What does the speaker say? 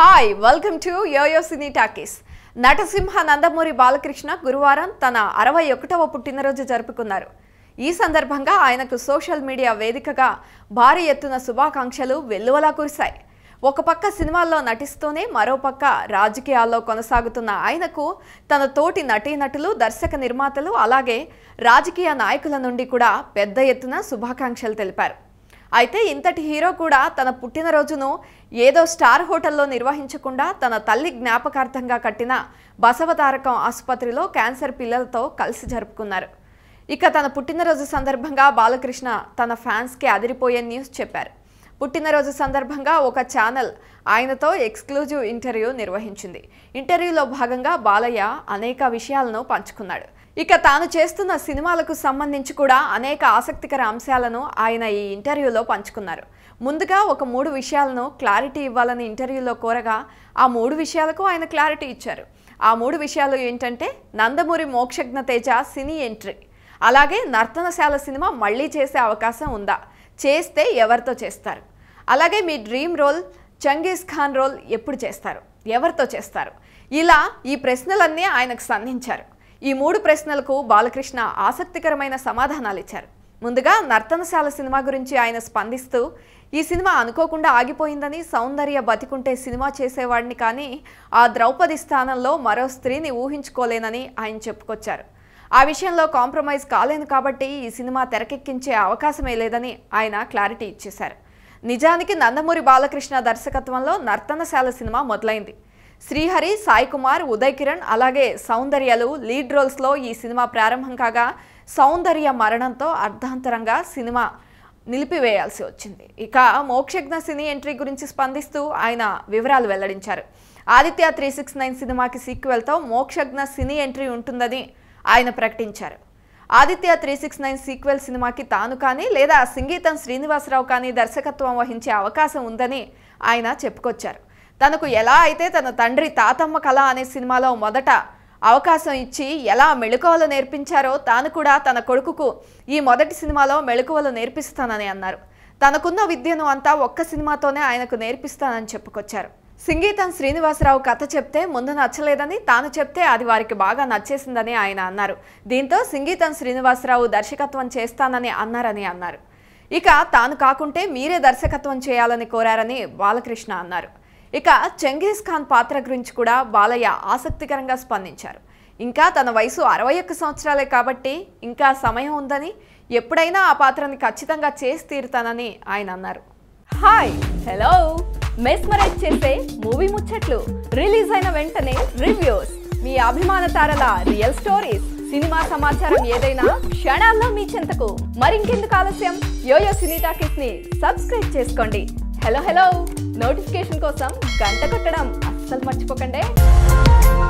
hi welcome to Yoyo Cine Talkies నటసింహ నందమూరి బాలకృష్ణ గురువారం తన అరవై ఒకటవ పుట్టినరోజు జరుపుకున్నారు ఈ సందర్భంగా ఆయనకు సోషల్ మీడియా వేదికగా భారీ ఎత్తున శుభాకాంక్షలు వెల్లువలా కురిశాయి ఒక పక్క సినిమాల్లో నటిస్తూనే మరోపక్క రాజకీయాల్లో కొనసాగుతున్న ఆయనకు తన తోటి నటీనటులు దర్శక నిర్మాతలు అలాగే రాజకీయ నాయకుల నుండి కూడా పెద్ద ఎత్తున శుభాకాంక్షలు తెలిపారు అయితే ఇంతటి హీరో కూడా తన పుట్టినరోజును ఏదో స్టార్ హోటల్లో నిర్వహించకుండా తన తల్లి జ్ఞాపకార్థంగా కట్టిన బసవతారకం ఆసుపత్రిలో క్యాన్సర్ పిల్లలతో కలిసి జరుపుకున్నారు ఇక తన పుట్టినరోజు సందర్భంగా బాలకృష్ణ తన ఫ్యాన్స్కి అదిరిపోయే న్యూస్ చెప్పారు పుట్టినరోజు సందర్భంగా ఒక ఛానల్ ఆయనతో ఎక్స్క్లూజివ్ ఇంటర్వ్యూ నిర్వహించింది ఇంటర్వ్యూలో భాగంగా బాలయ్య అనేక విషయాలను పంచుకున్నాడు ఇక తాను చేస్తున్న సినిమాలకు సంబంధించి కూడా అనేక ఆసక్తికర అంశాలను ఆయన ఈ ఇంటర్వ్యూలో పంచుకున్నారు ముందుగా ఒక మూడు విషయాలను క్లారిటీ ఇవ్వాలని ఇంటర్వ్యూలో కోరగా ఆ మూడు విషయాలకు ఆయన క్లారిటీ ఇచ్చారు ఆ మూడు విషయాలు ఏంటంటే నందమూరి మోక్షజ్ఞ తేజ సినీ ఎంట్రీ అలాగే నర్తనశాల సినిమా మళ్ళీ చేసే అవకాశం ఉందా చేస్తే ఎవరితో చేస్తారు అలాగే మీ dream role Genghis Khan role ఎప్పుడు చేస్తారు ఎవరితో చేస్తారు ఇలా ఈ ప్రశ్నలన్నీ ఆయనకు సంధించారు ఈ మూడు ప్రశ్నలకు బాలకృష్ణ ఆసక్తికరమైన సమాధానాలు ఇచ్చారు ముందుగా నర్తనశాల సినిమా గురించి ఆయన స్పందిస్తూ ఈ సినిమా అనుకోకుండా ఆగిపోయిందని సౌందర్య బతికుంటే సినిమా చేసేవాడిని కానీ ఆ ద్రౌపది స్థానంలో మరో స్త్రీని ఊహించుకోలేనని ఆయన చెప్పుకొచ్చారు ఆ విషయంలో కాంప్రమైజ్ కాలేను కాబట్టి ఈ సినిమా తెరకెక్కించే అవకాశమే లేదని ఆయన క్లారిటీ ఇచ్చేశారు నిజానికి నందమూరి బాలకృష్ణ దర్శకత్వంలో నర్తనశాల సినిమా మొదలైంది శ్రీహరి సాయి కుమార్ ఉదయ్ కిరణ్ అలాగే సౌందర్యలు లీడ్ రోల్స్లో ఈ సినిమా ప్రారంభం కాగా సౌందర్య మరణంతో అర్ధాంతరంగా సినిమా నిలిపివేయాల్సి వచ్చింది ఇక మోక్షజ్ఞ సినీ ఎంట్రీ గురించి స్పందిస్తూ ఆయన వివరాలు వెల్లడించారు ఆదిత్య త్రీ సిక్స్ నైన్ సినిమాకి సీక్వెల్తో మోక్షజ్ఞ సినీ ఎంట్రీ ఉంటుందని ఆయన ప్రకటించారు Aditya three six nine sequel సినిమాకి తాను కానీ లేదా సంగీతం శ్రీనివాసరావు కానీ దర్శకత్వం వహించే అవకాశం ఉందని ఆయన చెప్పుకొచ్చారు తనకు ఎలా అయితే తన తండ్రి తాతమ్మ కళ అనే సినిమాలో మొదట అవకాశం ఇచ్చి ఎలా మెళుకువలు నేర్పించారో తాను కూడా తన కొడుకుకు ఈ మొదటి సినిమాలో మెళుకువలు నేర్పిస్తానని అన్నారు తనకున్న విద్యను అంతా ఒక్క సినిమాతోనే ఆయనకు నేర్పిస్తానని చెప్పుకొచ్చారు సింగీతం శ్రీనివాసరావు కథ చెప్తే ముందు నచ్చలేదని తాను చెప్తే అది వారికి బాగా నచ్చేసిందని ఆయన అన్నారు దీంతో సింగీతం శ్రీనివాసరావు దర్శకత్వం చేస్తానని అన్నారని అన్నారు ఇక తాను కాకుంటే మీరే దర్శకత్వం చేయాలని కోరారని బాలకృష్ణ అన్నారు ఇక చెంగీస్ ఖాన్ పాత్ర గురించి కూడా బాలయ్య ఆసక్తికరంగా స్పందించారు ఇంకా తన వయసు అరవై ఒక్క సంవత్సరాలే కాబట్టి ఇంకా సమయం ఉందని ఎప్పుడైనా ఆ పాత్రని ఖచ్చితంగా చేసి తీరుతానని ఆయన అన్నారు హాయ్ హలో మెస్మరైజ్ చేసే మూవీ ముచ్చట్లు రిలీజ్ అయిన వెంటనే రివ్యూస్ మీ అభిమాన తారల రియల్ స్టోరీస్ సినిమా సమాచారం ఏదైనా క్షణాల్లో మీ చెంతకు మరింకెందుకు ఆలస్యం యోయో సినీ టాకీస్ ని సబ్స్క్రైబ్ చేసుకోండి హలో హలో నోటిఫికేషన్ కోసం గంట కొట్టడం అస్సలు మర్చిపోకండి